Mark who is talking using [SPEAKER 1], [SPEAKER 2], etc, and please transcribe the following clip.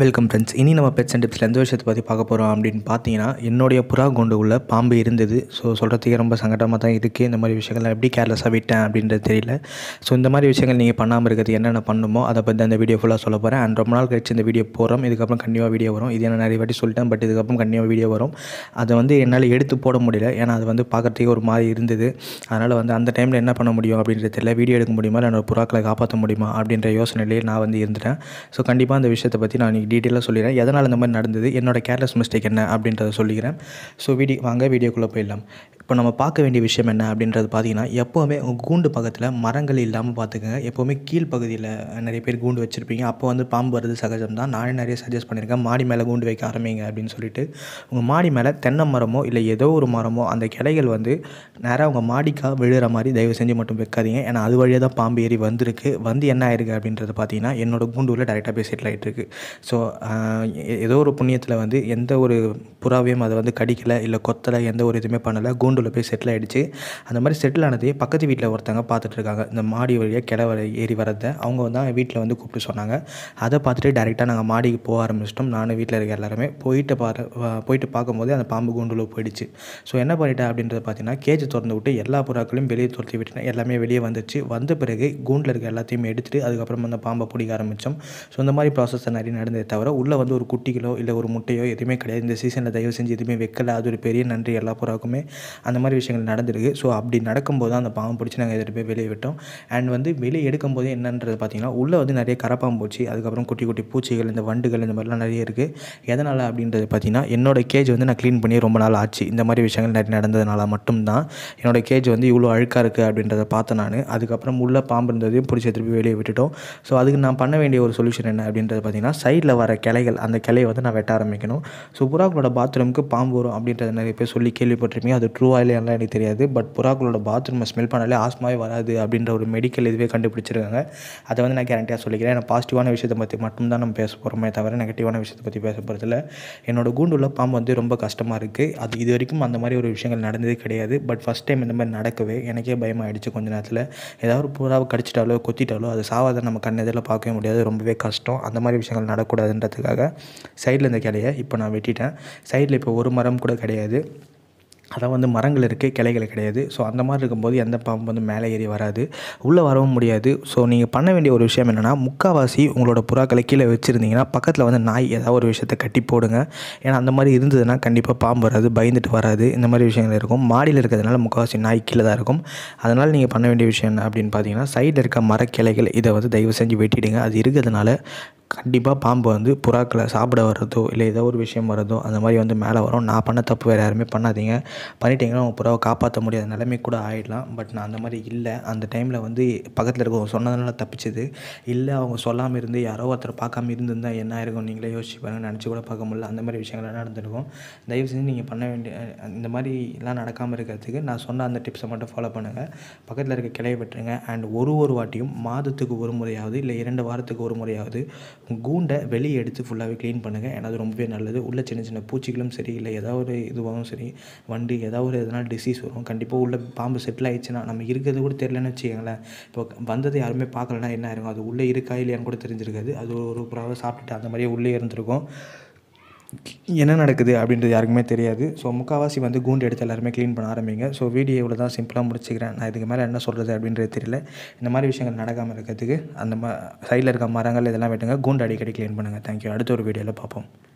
[SPEAKER 1] welcome friends இனி நம்ம pets and டிப்ஸில் எந்த விஷயத்தை பற்றி பார்க்க போகிறோம் அப்படின்னு பார்த்தீங்கன்னா என்னுடைய புறா கொண்டு உள்ள பாம்பு இருந்தது ஸோ சொல்கிறதுக்கே ரொம்ப சங்கடமாக தான் இருக்குது இந்த மாதிரி விஷயங்கள்லாம் எப்படி கேர்லெஸ்ஸாக விட்டேன் அப்படின்றது தெரியல ஸோ இந்த மாதிரி விஷயங்கள் நீங்கள் பண்ணாமல் இருக்கிறது என்னென்ன பண்ணுமோ அதை பற்றி அந்த வீடியோ ஃபுல்லாக சொல்ல போகிறேன் அண்ட் ரொம்ப நாள் கழிச்சு இந்த வீடியோ போகிறோம் இதுக்கப்புறம் கண்டிப்பாக வீடியோ வரும் இது நான் நிறைய வாட்டி சொல்லிட்டேன் பட் இதுக்கப்புறம் கண்டிப்பாக வீடியோ வரும் அதை வந்து என்னால் எடுத்து போட முடியல ஏன்னா அது வந்து பார்க்குறதுக்கே ஒரு மாதிரி இருந்தது அதனால் வந்து அந்த டைமில் என்ன பண்ண முடியும் அப்படின்றது தெரியல வீடியோ எடுக்க முடியுமா இல்லை என்னோடய புறாக்களை காப்பாற்ற முடியுமா அப்படின்ற யோசனையிலேயே நான் வந்து இருந்துட்டேன் ஸோ கண்டிப்பாக அந்த விஷயத்தை பற்றி நான் அன்றைக்கி டீட்டெயிலாக சொல்லிடுறேன் எதனால் இந்த மாதிரி நடந்தது என்னோடய கேர்லெஸ் மிஸ்டேக் என்ன அப்படின்றத சொல்லிக்கிறேன் ஸோ வீடியோ வாங்க வீடியோக்குள்ளே போயிடலாம் இப்போ நம்ம பார்க்க வேண்டிய விஷயம் என்ன அப்படின்றது பார்த்திங்கன்னா எப்போவுமே உங்கள் கூண்டு பக்கத்தில் மரங்கள் இல்லாமல் பார்த்துக்கோங்க எப்போவுமே கீழ்ப்பகுதியில் நிறைய பேர் கூண்டு வச்சுருப்பீங்க அப்போ வந்து பாம்பு வருது சகஜம் தான் நானே நிறைய சஜஸ்ட் பண்ணியிருக்கேன் மாடி மேலே கூண்டு வைக்க ஆரம்பிங்க அப்படின்னு சொல்லிட்டு உங்கள் மாடி மேலே தென்னை மரமோ இல்லை ஏதோ ஒரு மரமோ அந்த கிளைகள் வந்து நேராக உங்கள் மாடிக்காக விழுகிற மாதிரி தயவு செஞ்சு மட்டும் வைக்காதீங்க ஏன்னா அது வழியாக தான் பாம்பு ஏறி வந்திருக்கு வந்து என்ன ஆயிருக்கு அப்படின்றது பார்த்தீங்கன்னா என்னோடய உள்ள டேரெக்டாக போய் செட்டில் ஆகிட்டு இருக்குது ஸோ ஏதோ ஒரு புண்ணியத்தில் வந்து எந்த ஒரு புறாவையும் அதை வந்து கடிக்கலை இல்லை கொத்தலை எந்த ஒரு இதுவுமே பண்ணலை கூண்டில் போய் செட்டில் ஆகிடுச்சு அந்த மாதிரி செட்டில் ஆனதே பக்கத்து வீட்டில் ஒருத்தவங்க பார்த்துட்ருக்காங்க இந்த மாடி வழியாக வரை ஏறி வரதை அவங்க வந்து வீட்டில் வந்து கூப்பிட்டு சொன்னாங்க அதை பார்த்துட்டு டேரெக்டாக நாங்கள் மாடிக்கு போக ஆரம்பிச்சிட்டோம் நானும் வீட்டில் இருக்க எல்லாருமே போயிட்டு பாரு போயிட்டு பார்க்கும்போது அந்த பாம்பு கூண்டுல போயிடுச்சு ஸோ என்ன பண்ணிட்டேன் அப்படின்றத பார்த்தீங்கன்னா கேஜ் திறந்து விட்டு எல்லா புறாக்களையும் வெளியே துரத்தி விட்டுனேன் எல்லாமே வெளியே வந்துச்சு வந்த பிறகு கூண்டில் இருக்க எல்லாத்தையும் எடுத்துகிட்டு அதுக்கப்புறம் அந்த பாம்பை பிடிக்க ஆரம்பித்தோம் ஸோ இந்த மாதிரி ப்ராசஸ் நிறைய நடந்ததை தவிர உள்ளே வந்து ஒரு குட்டிகளோ இல்லை ஒரு முட்டையோ எதுவுமே கிடையாது இந்த சீசனில் தயவு செஞ்சு எதுவுமே வைக்கல அது ஒரு பெரிய நன்றி எல்லா புறாவுக்குமே அந்த மாதிரி விஷயங்கள் நடந்திருக்கு ஸோ அப்படி நடக்கும்போது தான் அந்த பாம்பு பிடிச்சி நாங்கள் எடுத்துகிட்டு போய் வெளியே விட்டோம் அண்ட் வந்து வெளியே எடுக்கும்போது என்னன்றது பார்த்தீங்கன்னா உள்ளே வந்து நிறைய போச்சு அதுக்கப்புறம் குட்டி குட்டி பூச்சிகள் இந்த வண்டுகள் இந்த மாதிரிலாம் நிறைய இருக்குது எதனால் அப்படின்றது பார்த்திங்கன்னா என்னோடய கேஜ் வந்து நான் க்ளீன் பண்ணி ரொம்ப நாள் ஆச்சு இந்த மாதிரி விஷயங்கள் நிறைய நடந்ததுனால மட்டும்தான் என்னோடய கேஜ் வந்து இவ்வளோ அழுக்காக இருக்குது அப்படின்றத பார்த்தேன் நான் அதுக்கப்புறம் உள்ளே பாம்பு இருந்ததையும் பிடிச்சி திருப்பி வெளியே விட்டுட்டோம் ஸோ அதுக்கு நான் பண்ண வேண்டிய ஒரு சொல்யூஷன் என்ன அப்படின்றது பார்த்திங்கன்னா சைடில் வர கிளைகள் அந்த கிளையை வந்து நான் வெட்ட ஆரம்பிக்கணும் ஸோ புறாக்களோட பாத்ரூமுக்கு பாம்பு வரும் அப்படின்றத நிறைய பேர் சொல்லி கேள்விப்பட்டிருப்பீங்க அது ட்ரூவாக இல்லையான்லாம் எனக்கு தெரியாது பட் புறாக்களோட பாத்ரூமை ஸ்மெல் பண்ணாலே ஆஸ்மாவே வராது அப்படின்ற ஒரு மெடிக்கல் இதுவே கண்டுபிடிச்சிருக்காங்க அதை வந்து நான் கேரண்டியாக சொல்லிக்கிறேன் ஏன்னா பாசிட்டிவான விஷயத்தை பற்றி மட்டும்தான் நம்ம பேச போகிறோமே தவிர நெகட்டிவான விஷயத்தை பற்றி பேச போகிறதில்ல என்னோடய கூண்டுள்ள பாம்பு வந்து ரொம்ப கஷ்டமாக இருக்குது அது இது வரைக்கும் அந்த மாதிரி ஒரு விஷயங்கள் நடந்ததே கிடையாது பட் ஃபஸ்ட் டைம் இந்த மாதிரி நடக்கவே எனக்கே பயமாகிடுச்சு கொஞ்ச நேரத்தில் ஏதாவது ஒரு புறாவை கடிச்சிட்டாலோ கொத்திட்டாலோ அது சாவாத நம்ம கண்ணெதில் பார்க்கவே முடியாது ரொம்பவே கஷ்டம் அந்த மாதிரி விஷயங்கள் நடக்கூடாதுன்றதுக்காக சைடில் இருந்த கிளையை இப்போ நான் வெட்டிட்டேன் சைடில் இப்போ ஒரு மரம் கூட கிடையாது அதான் வந்து மரங்கள் இருக்குது கிளைகள் கிடையாது ஸோ அந்த மாதிரி இருக்கும்போது எந்த பாம்பு வந்து மேலே ஏறி வராது உள்ளே வரவும் முடியாது ஸோ நீங்கள் பண்ண வேண்டிய ஒரு விஷயம் என்னென்னா முக்காவாசி உங்களோட புறாக்களை கீழே வச்சுருந்தீங்கன்னா பக்கத்தில் வந்து நாய் ஏதாவது ஒரு விஷயத்த கட்டி போடுங்க ஏன்னா அந்த மாதிரி இருந்ததுன்னா கண்டிப்பாக பாம்பு வராது பயந்துட்டு வராது இந்த மாதிரி விஷயங்கள் இருக்கும் மாடியில் இருக்கிறதுனால முக்கால்வாசி நாய் கீழே தான் இருக்கும் அதனால் நீங்கள் பண்ண வேண்டிய விஷயம் என்ன அப்படின்னு பார்த்தீங்கன்னா சைடில் இருக்க மரக்கிளைகள் இதை வந்து தயவு செஞ்சு வெட்டிவிடுங்க அது இருக்கிறதுனால கண்டிப்பாக பாம்பு வந்து புறாக்களை சாப்பிட வர்றதோ இல்லை ஏதோ ஒரு விஷயம் வர்றதோ அந்த மாதிரி வந்து மேலே வரும் நான் பண்ண தப்பு வேறு யாருமே பண்ணாதீங்க பண்ணிட்டீங்கன்னா உங்கள் புறாவை காப்பாற்ற முடியாத நிலைமை கூட ஆகிடலாம் பட் நான் அந்த மாதிரி இல்லை அந்த டைமில் வந்து பக்கத்தில் இருக்கவங்க சொன்னதுனால தப்பிச்சது இல்லை அவங்க சொல்லாமல் இருந்து யாரோ ஒருத்தர் பார்க்காம இருந்திருந்தால் என்ன ஆயிருக்கும் நீங்களே யோசிச்சு பாருங்கள் நினச்சி கூட பார்க்க முடியல அந்த மாதிரி விஷயங்கள்லாம் நடந்திருக்கும் தயவு செஞ்சு நீங்கள் பண்ண வேண்டிய இந்த மாதிரிலாம் நடக்காமல் இருக்கிறதுக்கு நான் சொன்ன அந்த டிப்ஸை மட்டும் ஃபாலோ பண்ணுங்கள் பக்கத்தில் இருக்க கிளைய விட்டுருங்க அண்ட் ஒரு ஒரு வாட்டியும் மாதத்துக்கு ஒரு முறையாவது இல்லை இரண்டு வாரத்துக்கு ஒரு முறையாவது கூண்டை வெளியே எடுத்து ஃபுல்லாகவே க்ளீன் பண்ணுங்கள் ஏன்னா அது ரொம்பவே நல்லது உள்ள சின்ன சின்ன பூச்சிகளும் சரி இல்லை ஏதாவது ஒரு இதுவாகவும் சரி வண்டி ஏதாவது ஒரு எதனால் டிசீஸ் வரும் கண்டிப்பாக உள்ள பாம்பு செட்டில் ஆயிடுச்சுன்னா நம்ம இருக்கிறது கூட தெரிலன்னு வச்சுக்கோங்களேன் இப்போ வந்தது யாருமே பார்க்கலன்னா என்ன ஆயிருக்கும் அது உள்ளே இருக்கா இல்லையான்னு கூட தெரிஞ்சிருக்காது அது ஒரு புறாவை சாப்பிட்டுட்டு அந்த மாதிரியே உள்ளே இருந்திருக்கும் என்ன நடக்குது அப்படின்றது யாருக்குமே தெரியாது ஸோ முக்கால்வாசி வந்து கூண்டு எடுத்து எல்லாருமே க்ளீன் பண்ண ஆரம்பிங்க ஸோ வீடியோ இவ்வளோ தான் சிம்பிளாக முடிச்சுக்கிறேன் நான் இதுக்கு மேலே என்ன சொல்கிறது அப்படின்றது தெரியல இந்த மாதிரி விஷயங்கள் நடக்காமல் இருக்கிறதுக்கு அந்த ம சைடில் இருக்க மரங்கள் இதெல்லாம் வெட்டுங்க கூண்டு அடிக்கடி க்ளீன் பண்ணுங்கள் தேங்க்யூ அடுத்த ஒரு வீடியோவில் பார்ப்போம்